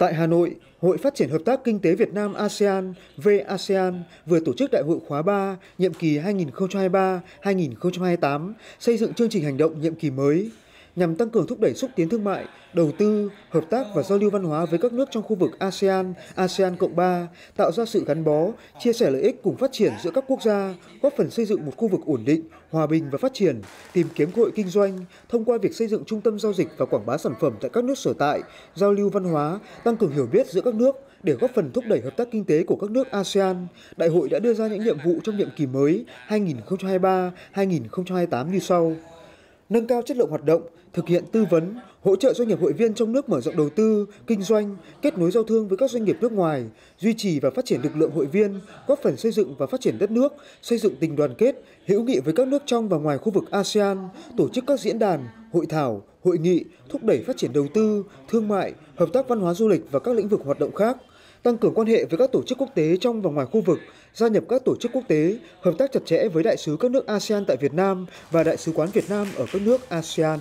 Tại Hà Nội, Hội Phát triển Hợp tác Kinh tế Việt Nam ASEAN VASEAN vừa tổ chức Đại hội khóa 3, nhiệm kỳ 2023-2028, xây dựng chương trình hành động nhiệm kỳ mới nhằm tăng cường thúc đẩy xúc tiến thương mại, đầu tư, hợp tác và giao lưu văn hóa với các nước trong khu vực ASEAN, ASEAN Cộng 3, tạo ra sự gắn bó, chia sẻ lợi ích cùng phát triển giữa các quốc gia, góp phần xây dựng một khu vực ổn định, hòa bình và phát triển, tìm kiếm cơ hội kinh doanh thông qua việc xây dựng trung tâm giao dịch và quảng bá sản phẩm tại các nước sở tại, giao lưu văn hóa, tăng cường hiểu biết giữa các nước, để góp phần thúc đẩy hợp tác kinh tế của các nước ASEAN, đại hội đã đưa ra những nhiệm vụ trong nhiệm kỳ mới 2023-2028 như sau nâng cao chất lượng hoạt động, thực hiện tư vấn, hỗ trợ doanh nghiệp hội viên trong nước mở rộng đầu tư, kinh doanh, kết nối giao thương với các doanh nghiệp nước ngoài, duy trì và phát triển lực lượng hội viên, góp phần xây dựng và phát triển đất nước, xây dựng tình đoàn kết, hữu nghị với các nước trong và ngoài khu vực ASEAN, tổ chức các diễn đàn, hội thảo, hội nghị, thúc đẩy phát triển đầu tư, thương mại, hợp tác văn hóa du lịch và các lĩnh vực hoạt động khác – tăng cường quan hệ với các tổ chức quốc tế trong và ngoài khu vực, gia nhập các tổ chức quốc tế, hợp tác chặt chẽ với đại sứ các nước ASEAN tại Việt Nam và đại sứ quán Việt Nam ở các nước ASEAN.